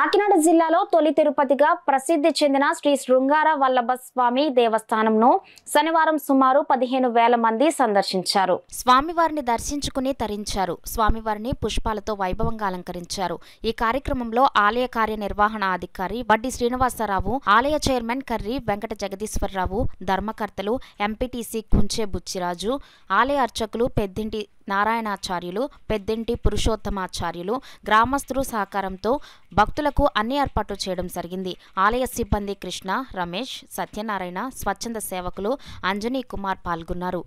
కాకినాడ జిల్లాలో తొలి తిరుపతిగా ప్రసిద్ధి చెందిన శ్రీ శృంగార వల్లభ స్వామి దేవస్థానంను శనివారం సుమారు పదిహేను వేల మంది సందర్శించారు స్వామివారిని దర్శించుకుని తరించారు స్వామివారిని పుష్పాలతో వైభవంగా అలంకరించారు ఈ కార్యక్రమంలో ఆలయ కార్యనిర్వహణ అధికారి వడ్డి శ్రీనివాసరావు ఆలయ చైర్మన్ కర్రి వెంకట జగదీశ్వరరావు ధర్మకర్తలు ఎంపీటీసీ కుంచే బుచ్చిరాజు ఆలయ అర్చకులు పెద్దింటి నారాయణాచార్యులు పెద్దింటి పురుషోత్తమాచార్యులు గ్రామస్తులు సహకారంతో భక్తులకు అన్ని ఏర్పాట్లు చేయడం జరిగింది ఆలయ సిబ్బంది కృష్ణ రమేష్ సత్యనారాయణ స్వచ్ఛంద సేవకులు అంజనీ కుమార్ పాల్గొన్నారు